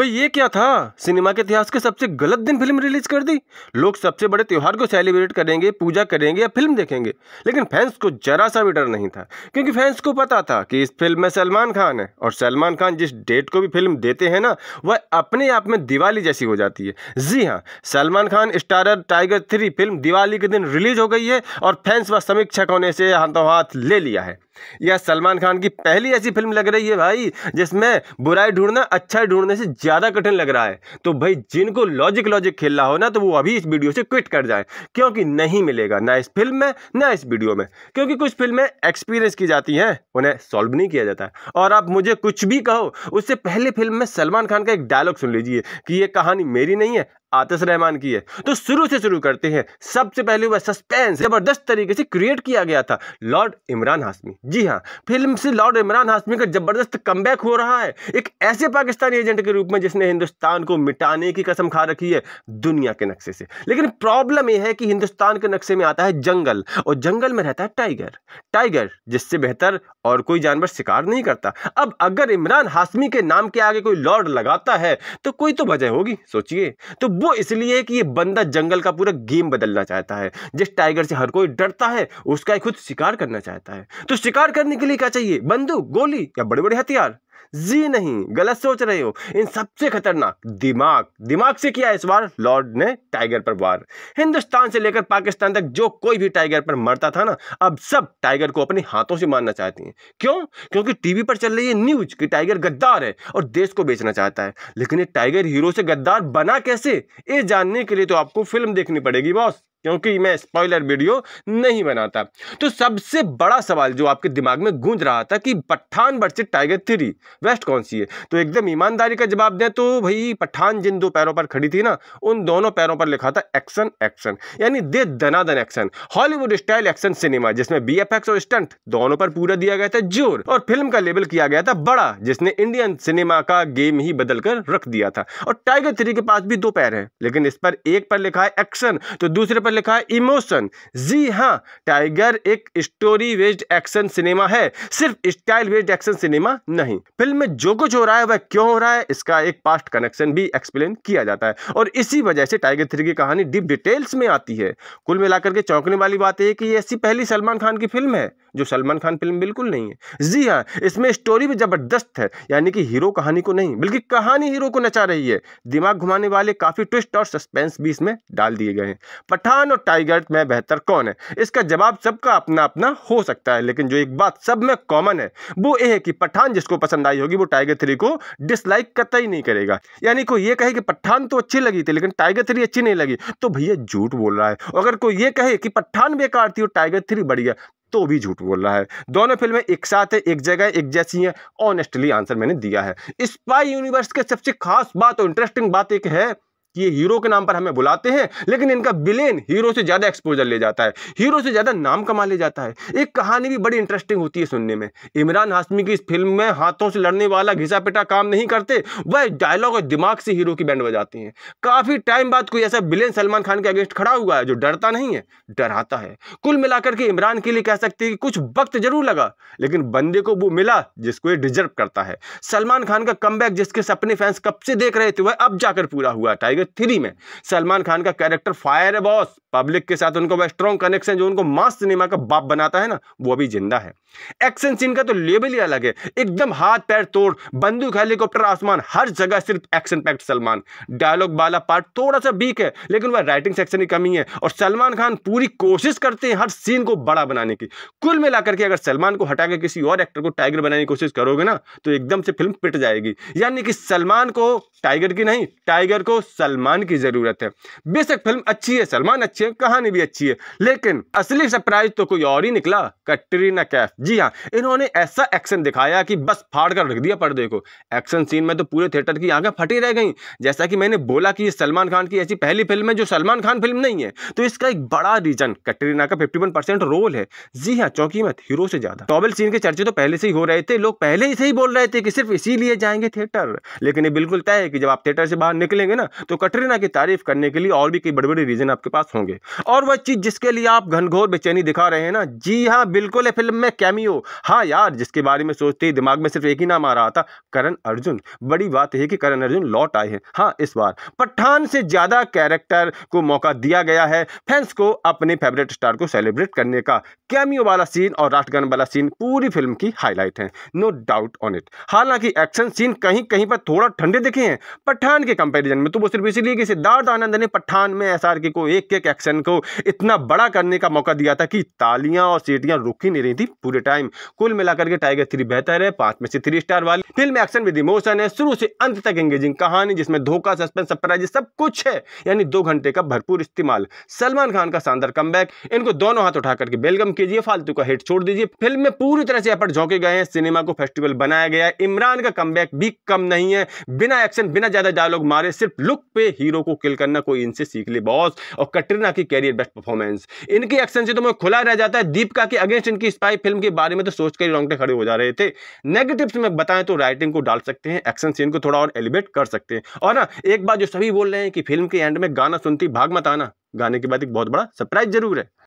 भाई तो ये क्या था सिनेमा के इतिहास के सबसे गलत दिन फिल्म रिलीज कर दी लोग सबसे बड़े त्यौहार को सेलिब्रेट करेंगे पूजा करेंगे या फिल्म देखेंगे लेकिन फैंस को जरा सा भी डर नहीं था क्योंकि फैंस को पता था कि इस फिल्म में सलमान खान है और सलमान खान जिस डेट को भी फिल्म देते हैं ना वह अपने आप में दिवाली जैसी हो जाती है जी हाँ Salman Khan starrer Tiger three film Diwali के दिन रिलीज हो गई है और फैंस व समीक्षकों ने इसे हाथों हाथ ले लिया है यह सलमान खान की पहली ऐसी फिल्म लग रही है भाई जिसमें बुराई ढूंढना अच्छा ढूंढने से ज़्यादा कठिन लग रहा है तो भाई जिनको लॉजिक लॉजिक खेलना हो ना तो वो अभी इस वीडियो से क्विट कर जाए क्योंकि नहीं मिलेगा ना इस फिल्म में ना इस वीडियो में क्योंकि कुछ फिल्में एक्सपीरियंस की जाती हैं उन्हें सॉल्व नहीं किया जाता और आप मुझे कुछ भी कहो उससे पहले फिल्म में सलमान खान का एक डायलॉग सुन लीजिए कि ये कहानी मेरी नहीं है आतिश रहमान की है तो शुरू से शुरू करते हैं सबसे पहले वह सस्पेंस जबरदस्त तरीके से क्रिएट किया गया था लॉर्ड इमरान हाशमी जी हाँ फिल्म से लॉर्ड इमरान हाशमी का जबरदस्त कम हो रहा है एक ऐसे पाकिस्तानी एजेंट के रूप में जिसने हिंदुस्तान को मिटाने की कसम खा रखी है दुनिया के नक्शे से लेकिन प्रॉब्लम यह है कि हिंदुस्तान के नक्शे में आता है जंगल और जंगल में रहता है टाइगर टाइगर जिससे बेहतर और कोई जानवर शिकार नहीं करता अब अगर इमरान हाशमी के नाम के आगे कोई लॉर्ड लगाता है तो कोई तो वजह होगी सोचिए तो वो इसलिए कि ये बंदा जंगल का पूरा गेम बदलना चाहता है जिस टाइगर से हर कोई डरता है उसका खुद शिकार करना चाहता है तो शिकार करने के लिए क्या चाहिए बंदूक गोली या बड़े बड़े हथियार जी नहीं गलत सोच रहे हो इन सबसे खतरनाक दिमाग दिमाग से किया इस बार लॉर्ड ने टाइगर पर वार हिंदुस्तान से लेकर पाकिस्तान तक जो कोई भी टाइगर पर मरता था ना अब सब टाइगर को अपने हाथों से मारना चाहती हैं क्यों क्योंकि टीवी पर चल रही है न्यूज कि टाइगर गद्दार है और देश को बेचना चाहता है लेकिन ये टाइगर हीरो से गद्दार बना कैसे ये जानने के लिए तो आपको फिल्म देखनी पड़ेगी बॉस क्योंकि मैं स्पॉइलर वीडियो नहीं बनाता तो सबसे बड़ा सवाल जो आपके दिमाग में गूंज रहा था कि Pathaan versus Tiger three best कौन सी है तो एकदम ईमानदारी का जवाब दें तो भाई पठान जिन दो पैरों पर खड़ी थी ना उन दोनों पैरों पर लिखा था एक्शन एक्शन यानी दे दनादन action Hollywood style action cinema जिसमें बी और स्टंट दोनों पर पूरा दिया गया था जोर और फिल्म का लेबल किया गया था बड़ा जिसने इंडियन सिनेमा का गेम ही बदलकर रख दिया था और टाइगर थ्री के पास भी दो पैर है लेकिन इस पर एक पर लिखा है एक्शन तो दूसरे पर लिखा है इमोशन जी हाँ टाइगर एक स्टोरी बेस्ड एक्शन सिनेमा है सिर्फ स्टाइल बेस्ड एक्शन सिनेमा नहीं फिल्म में जो कुछ हो रहा है वह क्यों हो रहा है इसका एक पास्ट कनेक्शन भी एक्सप्लेन किया जाता है और इसी वजह से टाइगर थ्री की कहानी डीप डिटेल्स में आती है कुल मिलाकर के चौंकने वाली बात यह कि ऐसी पहली सलमान खान की फिल्म है जो सलमान खान फिल्म बिल्कुल नहीं है जी हाँ इसमें स्टोरी भी ज़बरदस्त है यानी कि हीरो कहानी को नहीं बल्कि कहानी हीरो को नचा रही है दिमाग घुमाने वाले काफ़ी ट्विस्ट और सस्पेंस भी इसमें डाल दिए गए हैं पठान और टाइगर में बेहतर कौन है इसका जवाब सबका अपना अपना हो सकता है लेकिन जो एक बात सब में कॉमन है वो ये है कि पठान जिसको पसंद आई होगी वो टाइगर थ्री को डिसलाइक कतई नहीं करेगा यानी कोई ये कहे कि पठान तो अच्छी लगी थी लेकिन टाइगर थ्री अच्छी नहीं लगी तो भैया झूठ बोल रहा है अगर कोई ये कहे कि पठान बेकार थी और टाइगर थ्री बढ़िया तो भी झूठ बोल रहा है दोनों फिल्में एक साथ है एक जगह एक जैसी हैं ऑनेस्टली आंसर मैंने दिया है स्पाई यूनिवर्स के सबसे खास बात और इंटरेस्टिंग बात एक है कि ये हीरो के नाम पर हमें बुलाते हैं लेकिन इनका विलेन हीरो से ज़्यादा एक्सपोजर ले जाता है हीरो से ज़्यादा नाम कमा ले जाता है एक कहानी भी बड़ी इंटरेस्टिंग होती है सुनने में इमरान हाशमी की इस फिल्म में हाथों से लड़ने वाला घिसा पिटा काम नहीं करते वह डायलॉग और दिमाग से हीरो की बैंड बजाते हैं काफ़ी टाइम बाद कोई ऐसा विलेन सलमान खान के अगेंस्ट खड़ा हुआ है जो डरता नहीं है डराता है कुल मिलाकर के इमरान के लिए कह सकते हैं कि कुछ वक्त जरूर लगा लेकिन बंदे को वो मिला जिसको ये डिजर्व करता है सलमान खान का कम जिसके सपने फैंस कब से देख रहे थे वह अब जाकर पूरा हुआ टाइगर थ्री में सलमान खान का कैरेक्टर फायर है बॉस पब्लिक के साथ उनका वह स्ट्रॉन्ग कनेक्शन जो उनको मास सिनेमा का बाप बनाता है ना वो अभी जिंदा है एक्शन सीन का तो लेवल ही अलग है एकदम हाथ पैर तोड़ बंदूक हेलीकॉप्टर आसमान हर जगह सिर्फ एक्शन पैक्ट सलमान डायलॉग वाला पार्ट थोड़ा सा वीक है लेकिन वह राइटिंग सेक्शन की कमी है और सलमान खान पूरी कोशिश करते हैं हर सीन को बड़ा बनाने की कुल मिलाकर के अगर सलमान को हटा के किसी और एक्टर को टाइगर बनाने की कोशिश करोगे ना तो एकदम से फिल्म पिट जाएगी यानी कि सलमान को टाइगर की नहीं टाइगर को सलमान की जरूरत है बेशक फिल्म अच्छी है सलमान अच्छे है कहानी भी अच्छी है लेकिन असली सरप्राइज तो कोई और ही निकला कटरीना कैफ जी हाँ इन्होंने ऐसा एक्शन दिखाया कि बस फाड़ कर रख दिया पर्दे को एक्शन सीन में तो पूरे थिएटर की आंखें फटी रह गई जैसा कि मैंने बोला कि ये सलमान खान की ऐसी पहली फिल्म है जो सलमान खान फिल्म नहीं है तो इसका एक बड़ा रीजन कटरीना का फिफ्टी रोल है जी हाँ चौकी मत हीरो से ज्यादा टॉबल सीन के चर्चे तो पहले से ही हो रहे थे लोग पहले ही से ही बोल रहे थे कि सिर्फ इसीलिए जाएंगे थिएटर लेकिन ये बिल्कुल तय है कि जब आप थिएटर से बाहर निकलेंगे ना तो कटरीना की तारीफ करने के लिए और भी कई बड़े बड़े रीजन आपके पास होंगे चाहिए और वह चीज़ जिसके लिए आप घनघोर बेचैनी दिखा रहे हैं ना जी हाँ बिल्कुल है फिल्म में कैमियो हाँ यार जिसके बारे में सोचते ही दिमाग में सिर्फ एक ही नाम आ रहा था करण अर्जुन बड़ी बात है कि करण अर्जुन लौट आए हैं हाँ इस बार पठान से ज़्यादा कैरेक्टर को मौका दिया गया है फैंस को अपने फेवरेट स्टार को सेलिब्रेट करने का कैमियो वाला सीन और राष्ट्रगान वाला सीन पूरी फिल्म की हाईलाइट है नो डाउट ऑन इट हालांकि एक्शन सीन कहीं कहीं पर थोड़ा ठंडे दिखे हैं पठान के कंपेरिजन में तो वो सिर्फ इसीलिए कि सिद्धार्थ आनंद ने पठान में एस को एक एक एक्शन को इतना बड़ा करने का मौका दिया था कि तालियां और सीटियां रुक ही नहीं रही थी पूरे टाइम कुल मिलाकर के टाइगर थ्री बेहतर है पांच में से थ्री स्टार वाली फिल्म एक्शन विद इमोशन है शुरू से अंत तक एंगेजिंग कहानी जिसमें धोखा सस्पेंस सरप्राइज सब कुछ है यानी दो घंटे का भरपूर इस्तेमाल सलमान खान का शानदार कम इनको दोनों हाथ उठा करके वेलकम कीजिए फालतू का हिट छोड़ दीजिए फिल्म में पूरी तरह से एफर्ट झोंके गए हैं सिनेमा को फेस्टिवल बनाया गया है इमरान का कम भी कम नहीं है बिना एक्शन बिना ज्यादा डायलॉग मारे सिर्फ लुक पे हीरो को किल करना कोई इनसे सीख ले बॉस और कटरीना कंगना की कैरियर बेस्ट परफॉर्मेंस इनकी एक्शन से तो मैं खुला रह जाता है दीपिका के अगेंस्ट इनकी स्पाई फिल्म के बारे में तो सोचकर ही रोंगटे खड़े हो जा रहे थे नेगेटिव में बताएं तो राइटिंग को डाल सकते हैं एक्शन सीन को थोड़ा और एलिवेट कर सकते हैं और ना हाँ, एक बात जो सभी बोल रहे हैं कि फिल्म के एंड में गाना सुनती भाग मत आना गाने के बाद एक बहुत बड़ा सरप्राइज जरूर है